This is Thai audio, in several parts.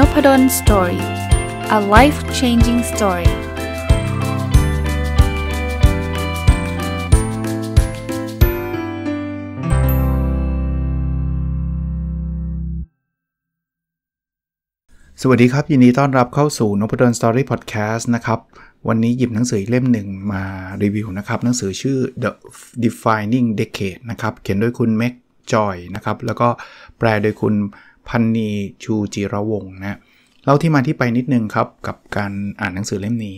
n o p ด d o สตอรี่ a life changing story สวัสดีครับ ยินดีต้อนรับเข้าสู่น p ดลสตอรี่พอดแคสต์นะครับ วันนี้หยิบหนังสือเล่มหนึ่งมารีวิวนะครับหนังสือชื่อ The Defining Decade นะครับ เขียนโดยคุณแม็กจอยนะครับ แล้วก็แปลโดยคุณพันนีชูจิระวงนะเล่าที่มาที่ไปนิดนึงครับ กับการอ่านหนังสือเล่มนี้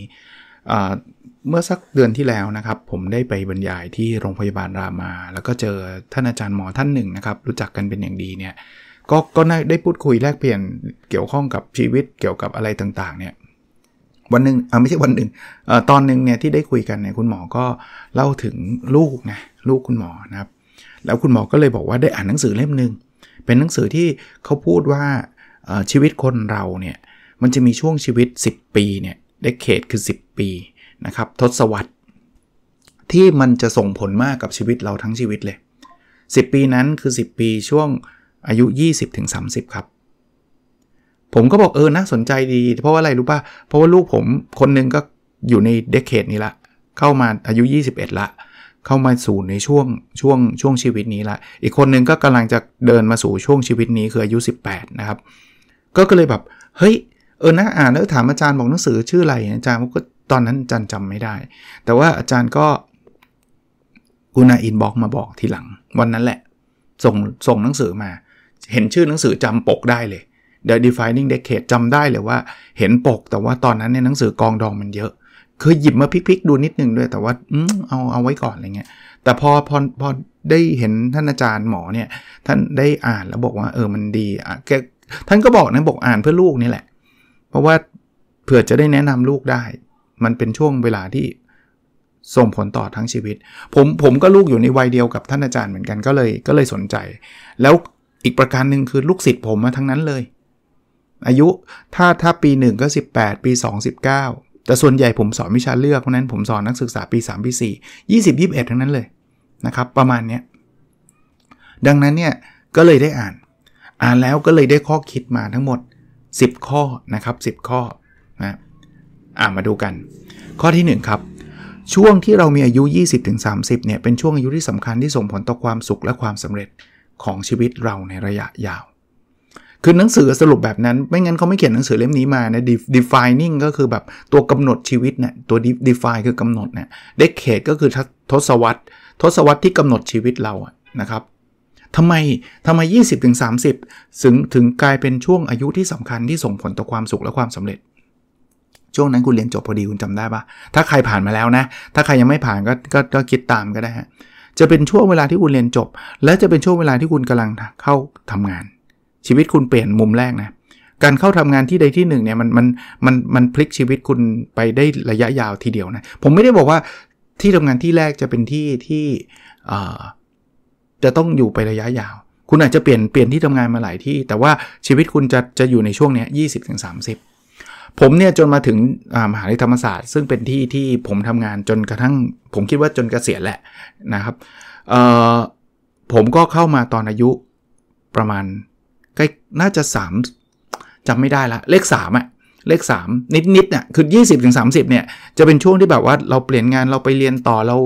เมื่อสักเดือนที่แล้วนะครับ ผมได้ไปบรรยายที่โรงพยาบาลรามา แล้วก็เจอท่านอาจารย์หมอท่านหนึ่งนะครับ รู้จักกันเป็นอย่างดีเนี่ยก็ก็ได้พูดคุยแลกเปลี่ยนเกี่ยวข้องกับชีวิตเกี่ยวกับอะไรต่างๆเนี่ยวันหนึ่งอ่าไม่ใช่วันหนึ่งอตอนหนึ่งเนี่ยที่ได้คุยกันเนี่ยคุณหมอก็เล่าถึงลูกนะลูกคุณหมอนะครับแล้วคุณหมอก็เลยบอกว่าได้อ่านหนังสือเล่มหนึ่งเป็นหนังสือที่เขาพูดว่าชีวิตคนเราเนี่ยมันจะมีช่วงชีวิต 10 ปีเนี่ยเดคเคดคือ 10 ปีนะครับทศวรรษที่มันจะส่งผลมากกับชีวิตเราทั้งชีวิตเลย 10 ปีนั้นคือ 10 ปีช่วงอายุ 20-30 ครับ ผมก็บอกเออน่าสนใจดีเพราะว่าอะไรรู้ป่ะ เพราะว่าลูกผมคนนึงก็อยู่ในเดคเคดนี้ละ เข้ามาอายุ 21 ละเข้ามาสู่ในช่วงช่วงช่วงชีวิตนี้ละ อีกคนนึงก็กำลังจะเดินมาสู่ช่วงชีวิตนี้คืออายุ18นะครับก็ก็เลยแบบเฮ้ยเออนะอ่านแล้วถามอาจารย์บอกหนังสือชื่ออะไรอาจารย์ก็ตอนนั้นอาจารย์จำไม่ได้ แต่ว่าอาจารย์ก็กุณาอินบอกมาบอกทีหลังวันนั้นแหละ ส่งส่งหนังสือมา เห็นชื่อหนังสือจำปกได้เลย The Defining Decade จำได้เลยว่าเห็นปกแต่ว่าตอนนั้นเนี่ยหนังสือกองดองมันเยอะเคยหยิบมาพลิกๆดูนิดนึงด้วย แต่ว่าอืมเอาเอาไว้ก่อนอะไรเงี้ยแต่พอพอพอได้เห็นท่านอาจารย์หมอเนี่ย ท่านได้อ่านแล้วบอกว่าเออมันดีอ่ะแกท่านก็บอกนะบอกอ่านเพื่อลูกนี่แหละ เพราะว่าเผื่อจะได้แนะนำลูกได้ มันเป็นช่วงเวลาที่ส่งผลต่อทั้งชีวิต ผมผมก็ลูกอยู่ใน วัยเดียวกับท่านอาจารย์เหมือนกันก็เลยก็เลยสนใจ แล้วอีกประการหนึ่งคือลูกศิษย์ผมมาทั้งนั้นเลย อายุถ้าถ้าปี1ก็ 18 ปี2 19แต่ส่วนใหญ่ผมสอนวิชาเลือกเพราะนั้นผมสอนนักศึกษาปี 3 ปี 4 20 21 ทั้งนั้นเลยนะครับประมาณนี้ดังนั้นเนี่ยก็เลยได้อ่าน อ่านแล้วก็เลยได้ข้อคิดมาทั้งหมด 10 ข้อนะครับ10 ข้อนะอ่ามาดูกัน ข้อที่1ครับช่วงที่เรามีอายุ 20-30เนี่ยเป็นช่วงอายุที่สำคัญที่ส่งผลต่อความสุขและความสำเร็จของชีวิตเราในระยะยาวคือหนังสือสรุปแบบนั้น ไม่งั้นเขาไม่เขียนหนังสือเล่มนี้มานะ defining ก็คือแบบตัวกำหนดชีวิตเนะ่ยตัว define คือกำหนดเนะ่ย decade ก็คือทศวรรษทศวรรษที่กำหนดชีวิตเราอะนะครับทำไมทำไม 20-30ถึงถึงถึงกลายเป็นช่วงอายุที่สำคัญที่ส่งผลต่อความสุขและความสำเร็จ ช่วงนั้นคุณเรียนจบพอดีคุณจำได้ปะถ้าใครผ่านมาแล้วนะ ถ้าใครยังไม่ผ่านก็ก็ก็คิดตามก็ได้ฮะจะเป็นช่วงเวลาที่คุณเรียนจบ และจะเป็นช่วงเวลาที่คุณกำลังเข้าทำงานชีวิตคุณเปลี่ยนมุมแรกนะการเข้าทำงานที่ใดที่หนึ่งเนี่ยมันมันมันมันพลิกชีวิตคุณไปได้ระยะยาวทีเดียวนะผมไม่ได้บอกว่าที่ทำงานที่แรกจะเป็นที่ที่จะต้องอยู่ไประยะยาว คุณอาจจะเปลี่ยนเปลี่ยนที่ทำงานมาหลายที่ แต่ว่าชีวิตคุณจะจะอยู่ในช่วงเนี้ยยี่สิบถึงสาผมเนี่ยจนมาถึงมหาวิทยาลัยธรรมศาสตร์ซึ่งเป็นที่ที่ผมทำงานจนกระทั่ง ผมคิดว่าจนกเกษียณแหละนะครับผมก็เข้ามาตอนอายุประมาณใกล้น่าจะ 3 จำไม่ได้ละเลข3อะเลข 3 นิดๆเนี่ยคือ 2 0่สถึงสาเนี่ยจะเป็นช่วงที่แบบว่าเราเปลี่ยนงานเราไปเรียนต่อเรา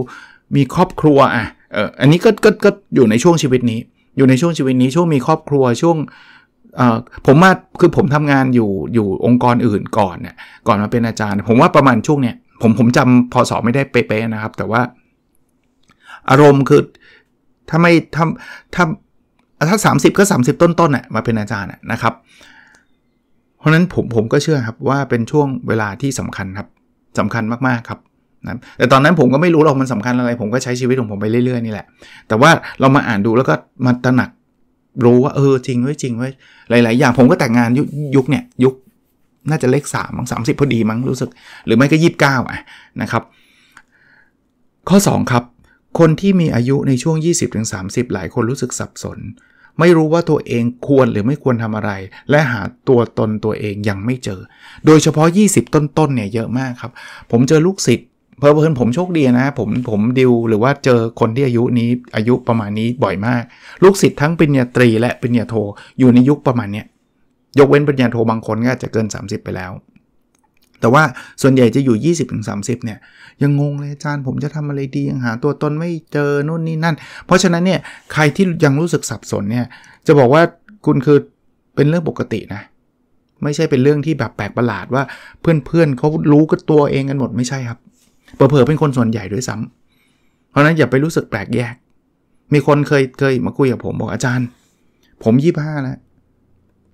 มีครอบครัวอ่ะเอออันนี้ก็ก็ก็อยู่ในช่วงชีวิตนี้ อยู่ในช่วงชีวิตนี้ช่วงมีครอบครัว ช่วงเออผมมาคือผมทำงานอยู่อยู่องค์กรอื่นก่อนเนี่ยก่อนมาเป็นอาจารย์ ผมว่าประมาณช่วงเนี่ย ผมผมจำพอสอบไม่ได้เป๊ะๆนะครับ แต่ว่าอารมณ์คือถ้าไม่ทำถ้าถ้า30 ก็ 30 ต้นๆน่ะมาเป็นอาจารย์นะครับเพราะนั้นผมผมก็เชื่อครับว่าเป็นช่วงเวลาที่สำคัญครับสำคัญมากๆครับนะแต่ตอนนั้นผมก็ไม่รู้หรอกมันสำคัญอะไร ผมก็ใช้ชีวิตของผมไปเรื่อย ๆนี่แหละแต่ว่าเรามาอ่านดูแล้วก็มาตระหนักรู้ว่าเออจริงไว้จริงไว้หลาย ๆ อย่างผมก็แต่งงานยุยุคเนี่ยยุคน่าจะเลขสามมั้งสามสิบพอดีมั้งรู้สึก หรือไม่ก็ยีิบเก้าอ่ะนะครับข้อ2ครับคนที่มีอายุในช่วง 20-30 หลายคนรู้สึกสับสนไม่รู้ว่าตัวเองควรหรือไม่ควรทำอะไร และหาตัวตนตัวเองยังไม่เจอ โดยเฉพาะ 20 ต้น ๆ เนี่ย เยอะมากครับ ผมเจอลูกศิษย์เพอเพื่อนผมโชคดีนะ ผมผมดิวหรือว่าเจอคนที่อายุนี้อายุประมาณนี้บ่อยมาก ลูกศิษย์ทั้งปริญญาตรีและปริญญาโทอยู่ในยุคประมาณเนี้ยยกเว้นปริญญาโทบางคนก็อาจจะเกิน 30 ไปแล้วแต่ว่าส่วนใหญ่จะอยู่20-30 เนี่ย ยังงงเลยอาจารย์ ผมจะทำอะไรดียังหา ตัวตนไม่เจอนู่นนี่นั่น เพราะฉะนั้นเนี่ยใครที่ยังรู้สึกสับสนเนี่ยจะบอกว่าคุณคือเป็นเรื่องปกตินะ ไม่ใช่เป็นเรื่องที่แบบแปลกประหลาดว่าเพื่อนๆเเขารู้กันตัวเองกันหมดไม่ใช่ครับเผลอๆเป็นคนส่วนใหญ่ด้วยซ้ำเพราะนั้นอย่าไปรู้สึกแปลกแยก มีคนเคยเคยมาคุยกับผมบอกอาจารย์ ผมยี่ห้าแล้ว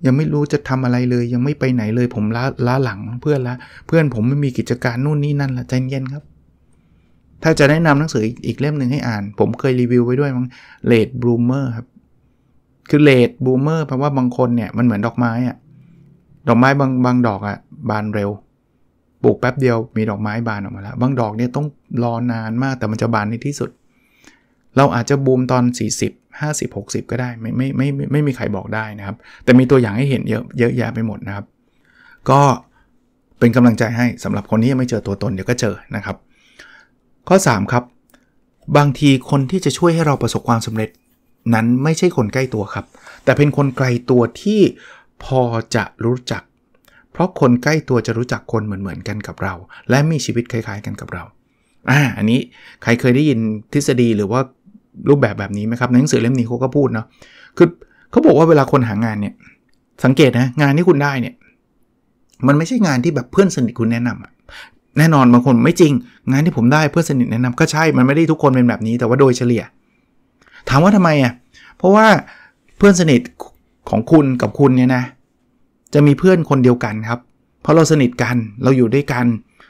ยังไม่รู้จะทำอะไรเลยยังไม่ไปไหนเลยผมล้าล้าหลังเพื่อนละ เพื่อนผมไม่มีกิจการนู่นนี่นั่นละใจเย็นครับ ถ้าจะแนะนำหนังสืออีกเล่มหนึ่งให้อ่าน ผมเคยรีวิวไว้ด้วยมั้งเลดบลูเมอร์ครับคือเลดบลูเมอร์แปลว่าบางคนเนี่ย มันเหมือนดอกไม้อะดอกไม้บางบางดอกอะบานเร็วปลูกแป๊บเดียว มีดอกไม้บานออกมาแล้ว บางดอกเนี่ยต้องรอนานมากแต่มันจะบานในที่สุด เราอาจจะบูมตอน 40 50 60 ก็ได้ไม่ไม่ไม่ไม่ไม่มีใครบอกได้นะครับ แต่มีตัวอย่างให้เห็นเยอะเยอะแยะไปหมดนะครับก็เป็นกำลังใจให้สำหรับคนที่ยังไม่เจอตัวตนเดี๋ยวก็เจอนะครับ ข้อ 3 ครับ บางทีคนที่จะช่วยให้เราประสบความสำเร็จนั้นไม่ใช่คนใกล้ตัวครับ แต่เป็นคนไกลตัวที่พอจะรู้จัก เพราะคนใกล้ตัวจะรู้จักคนเหมือนเหมือนกันกับเรา และมีชีวิตคล้ายๆ กันกับเราอ่าอันนี้ใครเคยได้ยินทฤษฎีหรือว่ารูปแบบแบบนี้ไหมครับในหนังสือเล่มนี้เขาก็พูดเนาะ คือเขาบอกว่าเวลาคนหางานเนี่ย สังเกตนะ งานที่คุณได้เนี่ย มันไม่ใช่งานที่แบบเพื่อนสนิทคุณแนะนำแน่นอนบางคนไม่จริง งานที่ผมได้เพื่อนสนิทแนะนำก็ใช่ มันไม่ได้ทุกคนเป็นแบบนี้ แต่ว่าโดยเฉลี่ย ถามว่าทำไมอ่ะเพราะว่าเพื่อนสนิทของคุณกับคุณเนี่ยนะ จะมีเพื่อนคนเดียวกันครับ เพราะเราสนิทกันเราอยู่ด้วยกัน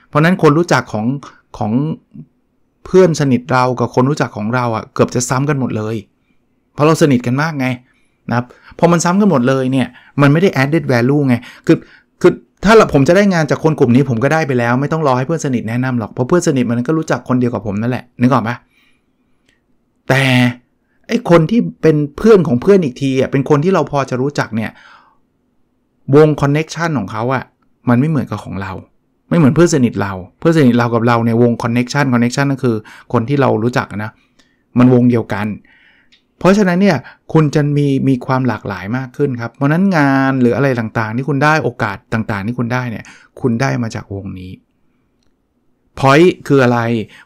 เพราะนั้นคนรู้จักของของเพื่อนสนิทเรากับคนรู้จักของเราอะ่ะเกือบจะซ้ำกันหมดเลยเพราะเราสนิทกันมากไงนะครับพอมันซ้ำกันหมดเลยเนี่ยมันไม่ได้ added value ไงคือคือถ้าผมจะได้งานจากคนกลุ่มนี้ผมก็ได้ไปแล้วไม่ต้องรอให้เพื่อนสนิทแนะนำหรอกเพราะเพื่อนสนิทมันก็รู้จักคนเดียวกับผมนั่นแหละนึกออกปะแต่ไอคนที่เป็นเพื่อนของเพื่อนอีกทีอ่ะเป็นคนที่เราพอจะรู้จักเนี่ย วงคอนเน็ชันของเขาอ่ะมันไม่เหมือนกับของเราไม่เหมือนเพื่อนสนิทเรา เพื่อนสนิทเรากับเราในวงคอนเน็กชันคอนเน็กชันก็คือคนที่เรารู้จักนะ มันวงเดียวกัน เพราะฉะนั้นเนี่ย คุณจะมีมีความหลากหลายมากขึ้นครับ เพราะนั้นงานหรืออะไรต่างๆ ที่คุณได้โอกาสต่างๆ ที่คุณได้เนี่ยคุณได้มาจากวงนี้พอย n t คืออะไร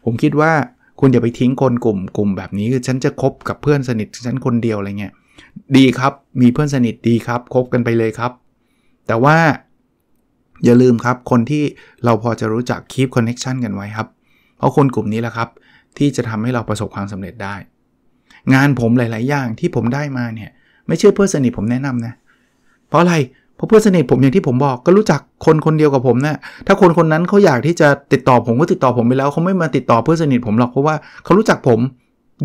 ผมคิดว่าคุณอย่าไปทิ้งคนกลุ่มกลุ่มแบบนี้ คือฉันจะคบกับเพื่อนสนิทฉันคนเดียวอะไรเงี้ย ดีครับ มีเพื่อนสนิทดีครับ คบกันไปเลยครับ แต่ว่าอย่าลืมครับคนที่เราพอจะรู้จักคีปคอนเน็กชันกันไว้ครับเพราะคนกลุ่มนี้แหละครับ ที่จะทำให้เราประสบความสำเร็จได้ งานผมหลาย ๆ อย่างที่ผมได้มาเนี่ย ไม่ใช่เพื่อนสนิทผมแนะนำนะ เพราะอะไร เพราะเพื่อนสนิทผมอย่างที่ผมบอก ก็รู้จักคนคนเดียวกับผมนะถ้าคนคนนั้นเขาอยากที่จะติดต่อผมก็ติดต่อผมไปแล้วเขาไม่มาติดต่อเพื่อนสนิทผมหรอกเพราะว่าเขารู้จักผม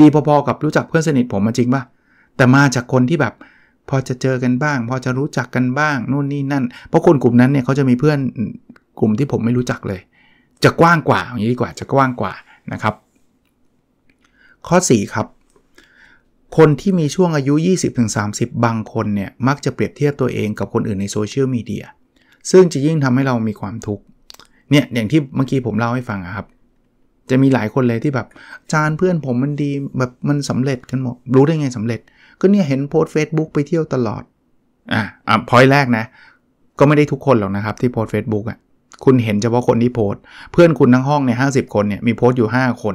ดีพอๆกับรู้จักเพื่อนสนิทผมมาจริงปะแต่มาจากคนที่แบบพอจะเจอกันบ้างพอจะรู้จักกันบ้างนู่นนี่นั่น เพราะคนกลุ่มนั้นเนี่ยเขาจะมีเพื่อนกลุ่มที่ผมไม่รู้จักเลย จะกว้างกว่า อย่างนี้ดีกว่าจะกว้างกว่านะครับ ข้อ 4 ครับ คนที่มีช่วงอายุ 20-30 บางคนเนี่ยมักจะเปรียบเทียบตัวเองกับคนอื่นในโซเชียลมีเดียซึ่งจะยิ่งทำให้เรามีความทุกข์เนี่ยอย่างที่เมื่อกี้ผมเล่าให้ฟังครับ จะมีหลายคนเลยที่แบบ จานเพื่อนผมมันดีแบบมันสำเร็จกันหมดรู้ได้ไงสำเร็จก็เนี่ยเห็นโพสเฟซบุ๊กไปเที่ยวตลอด อ่ะอ่ะพอยแรกนะ ก็ไม่ได้ทุกคนหรอกนะครับที่โพสเฟซบุ๊กอ่ะ คุณเห็นเฉพาะคนที่โพสเพื่อนคุณทั้งห้องเนี่ยห้าสิบคนเนี่ย มีโพสอยู่5คน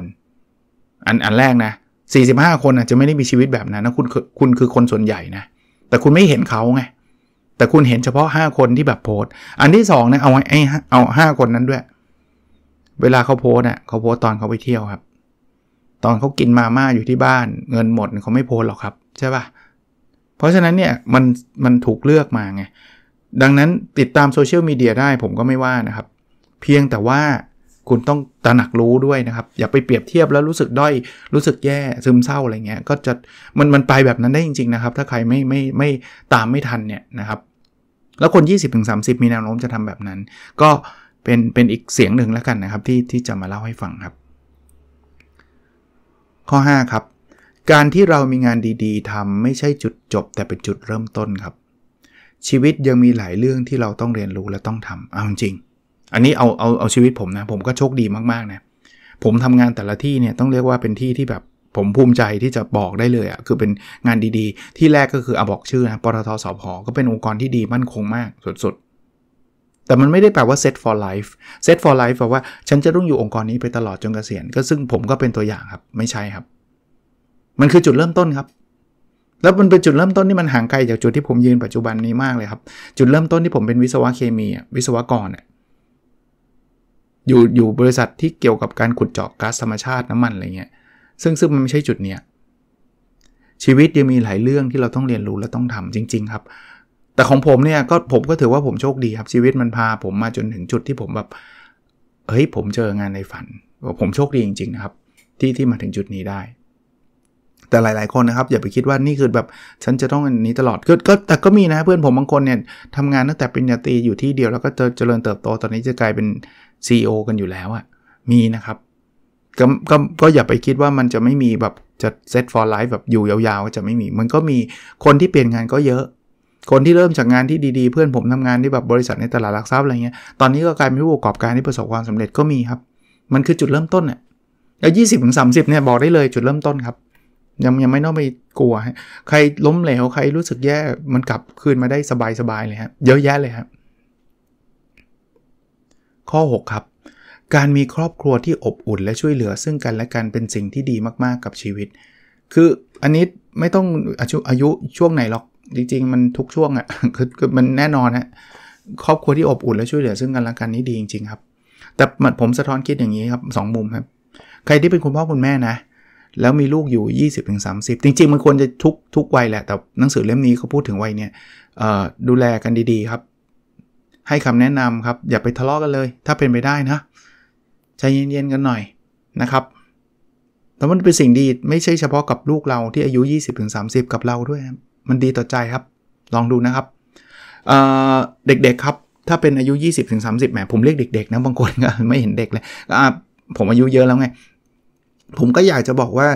อัน อันแรกนะสี่สิบห้าคนอ่ะจะไม่ได้มีชีวิตแบบนั้นนะคุณคุณคือคนส่วนใหญ่นะ แต่คุณไม่เห็นเขาไง แต่คุณเห็นเฉพาะ 5คนที่แบบโพสอันที่2นะเอาไอ้เอาห้าคนนั้นด้วย เวลาเขาโพสอ่ะเขาโพสตอนเขาไปเที่ยวครับ ตอนเขากินมาม่าอยู่ที่บ้าน เงินหมดเขาไม่โพสหรอกครับใช่ปะ่ะ เพราะฉะนั้นเนี่ยมันมันถูกเลือกมาไง ดังนั้นติดตามโซเชียลมีเดียได้ผมก็ไม่ว่านะครับ เพียงแต่ว่าคุณต้องตระหนักรู้ด้วยนะครับ อย่าไปเปรียบเทียบแล้วรู้สึกด้อยรู้สึกแย่ซึมเศร้าอะไรเงี้ย ก็จะมันมันไปแบบนั้นได้จริงๆนะครับ ถ้าใครไม่ไม่ไม่ตามไม่ทันเนี่ยนะครับ แล้วคน 20-30 มีแนวโน้มจะทำแบบนั้น ก็เป็นเป็นอีกเสียงหนึ่งแล้วกันนะครับ ที่ที่จะมาเล่าให้ฟังครับ ข้อ5ครับการที่เรามีงานดีๆทำไม่ใช่จุดจบแต่เป็นจุดเริ่มต้นครับ ชีวิตยังมีหลายเรื่องที่เราต้องเรียนรู้และต้องทำเอาจริง อันนี้เอาเอาเอาชีวิตผมนะ ผมก็โชคดีมากๆนะผมทำงานแต่ละที่เนี่ยต้องเรียกว่าเป็นที่ที่แบบผมภูมิใจที่จะบอกได้เลยอะ่ะคือเป็นงานดีๆ ที่แรกก็คืออาบอกชื่อนะปตทสพก็เป็นองค์กรที่ดีมั่นคงมากสุดๆแต่มันไม่ได้แปลว่า set for life set for life แปลว่าฉันจะต้องอยู่องค์กรนี้ไปตลอดจนเกษียณก็ซึ่งผมก็เป็นตัวอย่างครับ ไม่ใช่ครับมันคือจุดเริ่มต้นครับ แล้วมันเป็นจุดเริ่มต้นที่มันห่างไกลจากจุดที่ผมยืนปัจจุบันนี้มากเลยครับ จุดเริ่มต้นที่ผมเป็นวิศวะเคมีวิศวกรอยู่อยู่บริษัทที่เกี่ยวกับการขุดเจาะก๊าซธรรมชาติน้ำมันอะไรเงี้ยซึ่งซึ่งมันไม่ใช่จุดเนี้ยชีวิตยังมีหลายเรื่องที่เราต้องเรียนรู้และต้องทำจริง ๆ ครับ แต่ของผมเนี่ยก็ผมก็ถือว่าผมโชคดีครับ ชีวิตมันพาผมมาจนถึงจุดที่ผมแบบเฮ้ยผมเจองานในฝัน ผมโชคดีจริงๆนะครับ ที่ที่มาถึงจุดนี้ได้แต่หลายๆคนนะครับ อย่าไปคิดว่านี่คือแบบ ฉันจะต้องอันนี้ตลอดก็แต่ก็มีนะเพื่อนผมบางคนเนี่ยทำงานตั้งแต่ปริญญาตรีอยู่ที่เดียวแล้วก็เจริญเติบโตตอนนี้จะกลายเป็น CEO กันอยู่แล้วอะมีนะครับ ก็ก็ก็อย่าไปคิดว่ามันจะไม่มีแบบ จะ set for life แบบอยู่ยาวๆ ก็จะไม่มี มันก็มีคนที่เปลี่ยนงานก็เยอะ คนที่เริ่มจากงานที่ดี ๆเพื่อนผมทำงานที่แบบบริษัทในตลาดหลักทรัพย์อะไรเงี้ยตอนนี้ก็กลายเป็นผู้ประกอบการที่ประสบความสำเร็จก็มีครับ มันคือจุดเริ่มต้นเนี่ยแล้วยี่สิบถึงสามสิบเนี่ยบอกได้เลยจุดเริ่มต้นครับยังยังไม่ต้องไปกลัวฮะใครล้มเหลวใครรู้สึกแย่ มันกลับคืนมาได้สบายๆเลยฮะ เยอะแยะเลยครับ ข้อ6ครับ การมีครอบครัวที่อบอุ่นและช่วยเหลือซึ่งกันและกันเป็นสิ่งที่ดีมากๆ กับชีวิต คืออันนี้ไม่ต้องอายุอายุช่วงไหนหรอก จริงๆ มันทุกช่วงอะ่ะคือมันแน่นอนฮะ ครอบครัวที่อบอุ่นและช่วยเหลือซึ่งกันและกันนี่ดีจริง ๆ ครับ แต่ผมสะท้อนคิดอย่างนี้ครับสองมุมครับ ใครที่เป็นคุณพ่อคุณแม่นะเแล้วมีลูกอยู่ 20-30 จริงๆ มันควรจะทุกทุกวัยแหละแต่หนังสือเล่มนี้เขาพูดถึงวัยเนี่ยดูแลกันดีๆครับ ให้คำแนะนำครับ อย่าไปทะเลาะกกันเลย ถ้าเป็นไปได้นะใจเย็นๆกันหน่อยนะครับ แต่มันเป็นสิ่งดีไม่ใช่เฉพาะกับลูกเราที่อายุ 20-30 กับเราด้วย มันดีต่อใจครับ ลองดูนะครับเเด็กๆครับถ้าเป็นอายุ20-30แหมผมเรียกเด็กๆนะบางคนก็ไม่เห็นเด็กเลยผมอายุเยอะแล้วไงผมก็อยากจะบอกว่า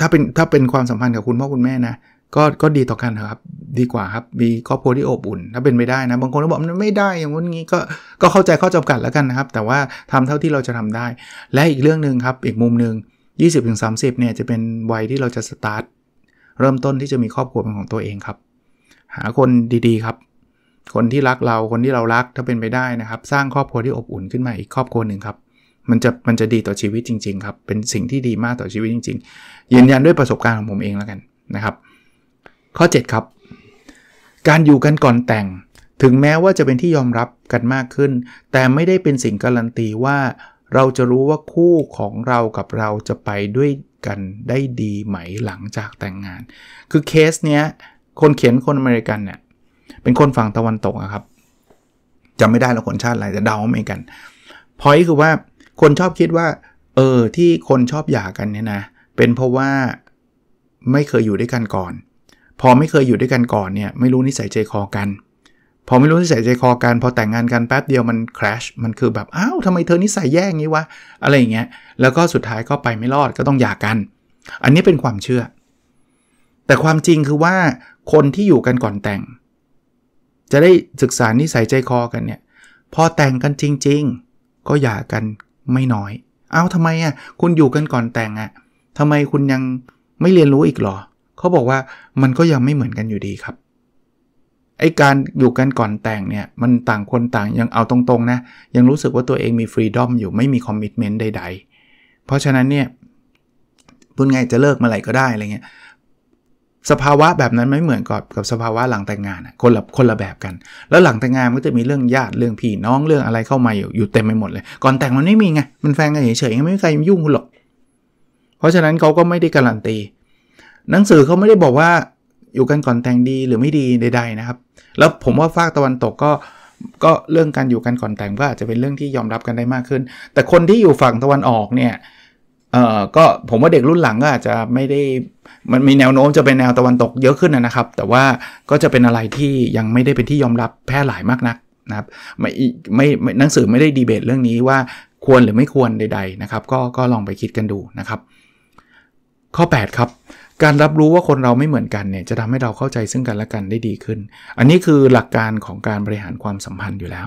ถ้าเป็นถ้าเป็นความสัมพันธ์กับคุณพ่อคุณแม่นะก็ก็ดีต่อกันครับ ดีกว่าครับมีครอบครัวที่อบอุ่นถ้าเป็นไม่ได้นะ บางคนก็บอกมันไม่ได้ อย่างงี้ก็ก็เข้าใจข้อจำกัดแล้วกันนะครับ แต่ว่าทำเท่าที่เราจะทำได้ และอีกเรื่องหนึ่งครับ อีกมุมหนึ่ง20-30 เนี่ยจะเป็นวัยที่เราจะสตาร์ทเริ่มต้นที่จะมีครอบครัวเป็นของตัวเองครับ หาคนดี ๆ ครับ คนที่รักเราคนที่เรารักถ้าเป็นไปได้นะครับ สร้างครอบครัวที่อบอุ่นขึ้นมาอีกครอบครัวหนึ่งครับมันจะมันจะดีต่อชีวิตจริงๆครับ เป็นสิ่งที่ดีมากต่อชีวิตจริงๆ ยืนยันด้วยประสบการณ์ของผมเองแล้วกันนะครับ ข้อ 7 ครับ การอยู่กันก่อนแต่ง ถึงแม้ว่าจะเป็นที่ยอมรับกันมากขึ้น แต่ไม่ได้เป็นสิ่งการันตีว่า เราจะรู้ว่าคู่ของเรากับเราจะไปด้วยกันได้ดีไหมหลังจากแต่งงาน คือเคสเนี้ย คนเขียนคนอเมริกันเนี่ยเป็นคนฝั่งตะวันตกครับจำไม่ได้แล้วคนชาติอะไรแต่เดาไเม่กัน พอยคือว่าเคนชอบคิดว่า เออที่คนชอบหย่ากันเนี่ยนะ เป็นเพราะว่าไม่เคยอยู่ด้วยกันก่อน พอไม่เคยอยู่ด้วยกันก่อนเนี่ย ไม่รู้นิสัยใจคอกัน พอไม่รู้ นิสัยใจคอกัน พอแต่งงานกันแป๊บเดียวมันคราชมันคือแบบอ้าวทำไมเธอนิสัยแย่งี้วะอะไรอย่างเงี้ยแล้วก็สุดท้ายก็ไปไม่รอดก็ต้องหย่ากัน อันนี้เป็นความเชื่อ แต่ความจริงคือว่าคนที่อยู่กันก่อนแต่ง จะได้ศึกษานิสัยใจคอกันเนี่ย พอแต่งกันจริง ๆ ก็หย่ากันไม่น้อย เอาทำไมอ่ะ คุณอยู่กันก่อนแต่งอ่ะทำไมคุณยังไม่เรียนรู้อีกหรอ เขาบอกว่ามันก็ยังไม่เหมือนกันอยู่ดีครับ ไอการอยู่กันก่อนแต่งเนี่ยมันต่างคนต่าง ยังเอาตรง ๆนะ ยังรู้สึกว่าตัวเองมีฟรีดอมอยู่ไม่มีคอมมิชเมนต์ใดๆ เพราะฉะนั้นเนี่ยพูดง่ายจะเลิกเมื่อไหร่ก็ได้อะไรเงี้ยสภาวะแบบนั้นไม่เหมือนกับกับสภาวะหลังแต่งงานคนละคนละแบบกัน แล้วหลังแต่งงานก็จะมีเรื่องญาติเรื่องพี่น้องเรื่องอะไรเข้ามาอยู่อยู่เต็มไปหมดเลย ก่อนแต่งมันไม่มีไง มันแฟนกันเฉยๆไม่มีใครยุ่งคุณหรอก เพราะฉะนั้นเขาก็ไม่ได้การันตีหนังสือเขาไม่ได้บอกว่าอยู่กันก่อนแต่งดีหรือไม่ดีใดๆนะครับ แล้วผมว่าฝากตะวันตกก็ก็เรื่องการอยู่กันก่อนแต่งก็อาจจะเป็นเรื่องที่ยอมรับกันได้มากขึ้น แต่คนที่อยู่ฝั่งตะวันออกเนี่ยเอ่อ ก็ผมว่าเด็กรุ่นหลังก็อาจจะไม่ได้มันมีแนวโน้มจะเป็นแนวตะวันตกเยอะขึ้นนะครับ แต่ว่าก็จะเป็นอะไรที่ยังไม่ได้เป็นที่ยอมรับแพร่หลายมากนักนะครับไม่ไม่หนังสือไม่ได้ดีเบตเรื่องนี้ว่าควรหรือไม่ควรใด ๆนะครับ ก็ก็ลองไปคิดกันดูนะครับ ข้อ8ครับการรับรู้ว่าคนเราไม่เหมือนกันเนี่ยจะทำให้เราเข้าใจซึ่งกันและกันได้ดีขึ้น อันนี้คือหลักการของการบริหารความสัมพันธ์อยู่แล้ว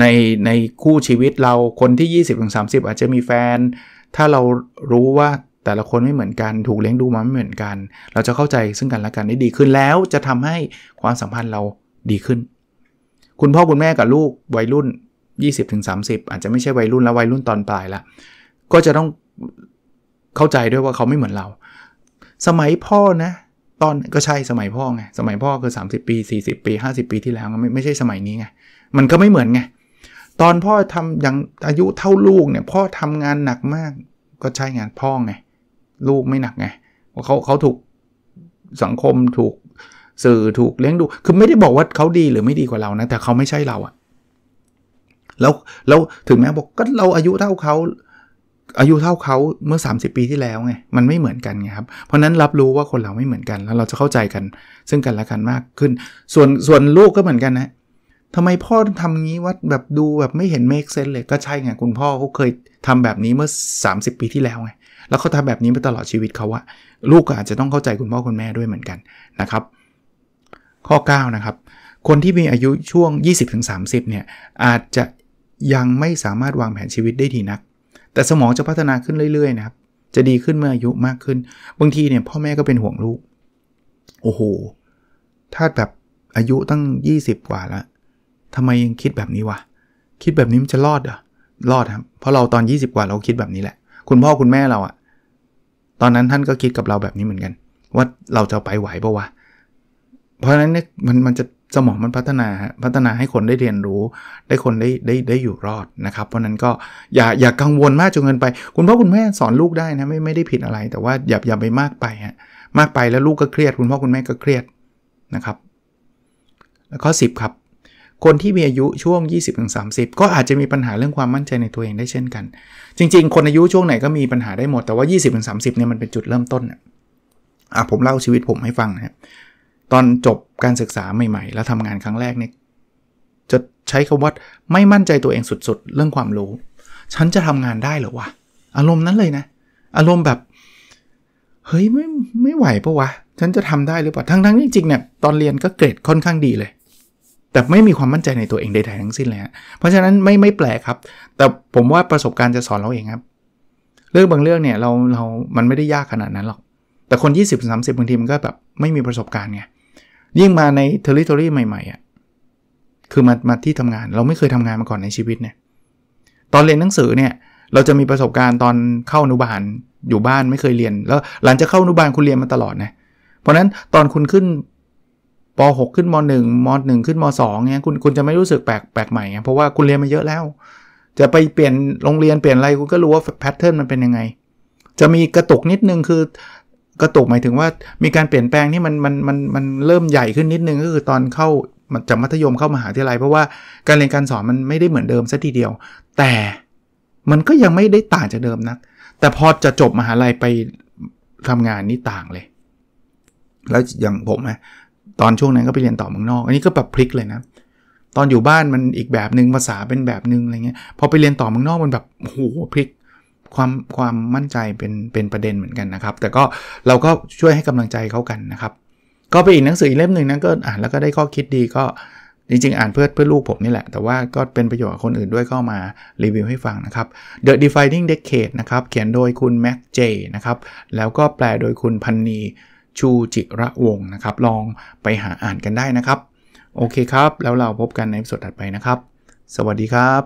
ในในคู่ชีวิตเราคนที่ 20-30 อาจจะมีแฟนถ้าเรารู้ว่าแต่ละคนไม่เหมือนกันถูกเลี้ยงดูมาไม่เหมือนกัน เราจะเข้าใจซึ่งกันและกันได้ดีขึ้นแล้วจะทำให้ความสัมพันธ์เราดีขึ้น คุณพ่อคุณแม่กับลูกวัยรุ่น 20-30 อาจจะไม่ใช่วัยรุ่นแล้ววัยรุ่นตอนปลายละ ก็จะต้องเข้าใจด้วยว่าเขาไม่เหมือนเรา สมัยพ่อนะ ตอนก็ใช่สมัยพ่อไง สมัยพ่อคือ 30 ปี 40 ปี 50 ปีที่แล้วไม่ไม่ใช่สมัยนี้ไงมันก็ไม่เหมือนไงตอนพ่อทำอย่างอายุเท่าลูกเนี่ยพ่อทำงานหนักมากก็ใช่งานพ่อไงลูกไม่หนักไงเขาเขาถูกสังคมถูกสื่อถูกเลี้ยงดู คือไม่ได้บอกว่าเขาดีหรือไม่ดีกว่าเรานะ แต่เขาไม่ใช่เราอะแล้วแล้วถึงแม้บอกก็เราอายุเท่าเขาอายุเท่าเขาเมื่อ30ปีที่แล้วไงมันไม่เหมือนกันไงครับเพราะนั้นรับรู้ว่าคนเราไม่เหมือนกันแล้วเราจะเข้าใจกัน ซึ่งกันและกันมากขึ้น ส่วนส่วนลูกก็เหมือนกันนะทำไมพ่อทำงี้วัดแบบดูแบบไม่เห็นเมคเซนเลยก็ใช่ไงคุณพ่อเขาเคยทำแบบนี้เมื่อ 30 ปีที่แล้วไงแล้วเขาทำแบบนี้มาตลอดชีวิตเขาว่าลูกก็อาจจะต้องเข้าใจคุณพ่อคุณแม่ด้วยเหมือนกันนะครับ ข้อ 9 นะครับ คนที่มีอายุช่วง 20-30 เนี่ย อาจจะยังไม่สามารถวางแผนชีวิตได้ดีนัก แต่สมองจะพัฒนาขึ้นเรื่อยๆนะครับ จะดีขึ้นเมื่ออายุมากขึ้นบางทีเนี่ยพ่อแม่ก็เป็นห่วงลูกโอ้โหถ้าแบบอายุตั้ง 20 กว่าแล้วทำไมยังคิดแบบนี้วะคิดแบบนี้มันจะรอดเหรอรอดครับ เพราะเราตอน20กว่าเราคิดแบบนี้แหละ คุณพ่อคุณแม่เราอะตอนนั้นท่านก็คิดกับเราแบบนี้เหมือนกัน ว่าเราจะไปไหวปะวะเพราะฉะนั้นเนี่ยมันมันจะสมองมันพัฒนาพัฒนาให้คนได้เรียนรู้ ได้คนได้ได้ได้อยู่รอดนะครับ เพราะนั้นก็อย่าอย่ากังวลมากจนเกินไป คุณพ่อคุณแม่สอนลูกได้นะไม่ไม่ได้ผิดอะไร แต่ว่าอย่าอย่าไปมากไปฮะมากไปแล้วลูกก็เครียด คุณพ่อคุณแม่ก็เครียดนะครับ แล้วข้อ10ครับคนที่มีอายุช่วง 20-30 ก็อาจจะมีปัญหาเรื่องความมั่นใจในตัวเองได้เช่นกัน จริงๆ คนอายุช่วงไหนก็มีปัญหาได้หมดแต่ว่า 20-30เนี่ยมันเป็นจุดเริ่มต้นอ่ะผมเล่าชีวิตผมให้ฟังนะครับตอนจบการศึกษาใหม่ ๆ แล้วทำงานครั้งแรกเนี่ยจะใช้คาว่าไม่มั่นใจตัวเองสุดๆ เรื่องความรู้ ฉันจะทำงานได้หรอวะ อารมณ์นั้นเลยนะ อารมณ์แบบเฮ้ยไม่ไม่ไหวปะวะฉันจะทำได้หรือเปล่า ทั้งๆจริงๆเนี่ยตอนเรียนก็เกรดค่อนข้างดีเลยแต่ไม่มีความมั่นใจในตัวเองใดๆทั้งสิ้นเลยฮะเพราะฉะนั้นไม่ ไม่แปลกครับ แต่ผมว่าประสบการณ์จะสอนเราเองครับ เรื่องบางเรื่องเนี่ย เราเรา มันไม่ได้ยากขนาดนั้นหรอก แต่คน20 30บางทีมันก็แบบไม่มีประสบการณ์ไง ยิ่งมาในเทอริทอรี่ใหม่ๆอ่ะ คือมา มาที่ทำงาน เราไม่เคยทำงานมาก่อนในชีวิตเนี่ย ตอนเรียนหนังสือเนี่ย เราจะมีประสบการณ์ตอนเข้าอนุบาล อยู่บ้านไม่เคยเรียน แล้วหลังจากเข้าอนุบาลคุณเรียนมาตลอดนะ เพราะนั้นตอนคุณขึ้นป .6 ขึ้นม .1 ม .1 ขึ้นม .2 เนี่ยคุณคุณจะไม่รู้สึกแปลกแปลกใหม่ เพราะว่าคุณเรียนมาเยอะแล้ว จะไปเปลี่ยนโรงเรียนเปลี่ยนอะไร คุณก็รู้ว่าแพทเทิร์นมันเป็นยังไง จะมีกระตุกนิดนึงคือ กระตุกหมายถึงว่ามีการเปลี่ยนแปลงที่มันมันมันมันเริ่มใหญ่ขึ้นนิดนึง ก็คือตอนเข้าจากมัธยมเข้ามหาวิทยาลัยเพราะว่าการเรียนการสอนมันไม่ได้เหมือนเดิมักทีเดียว แต่มันก็ยังไม่ได้ต่างจากเดิมนะแต่พอจะจบมหาลัยไปทำงานนี่ต่างเลย แล้วอย่างผมนะตอนช่วงนั้นก็ไปเรียนต่อเมืองนอก อันนี้ก็แบบพลิกเลยนะ ตอนอยู่บ้านมันอีกแบบหนึ่งภาษาเป็นแบบหนึ่งอะไรเงี้ย พอไปเรียนต่อเมืองนอกมันแบบโอ้โหพลิก ความความมั่นใจเป็นเป็นประเด็นเหมือนกันนะครับ แต่ก็เราก็ช่วยให้กำลังใจเขากันนะครับ ก็ไปอีกหนังสืออีกเล่มหนึ่งนะก็อ่านแล้วก็ได้ข้อคิดดีก็จริงๆอ่านเพื่อเพื่อลูกผมนี่แหละ แต่ว่าก็เป็นประโยชน์กับคนอื่นด้วยก็มารีวิวให้ฟังนะครับ The Defining Decade นะครับเขียนโดยคุณแม็กเจนะครับ แล้วก็แปลโดยคุณพันนีชูจิระวงนะครับ ลองไปหาอ่านกันได้นะครับ โอเคครับแล้วเราพบกันในสดถัดไปนะครับ สวัสดีครับ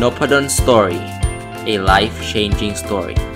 n o p a d o n Story a life changing story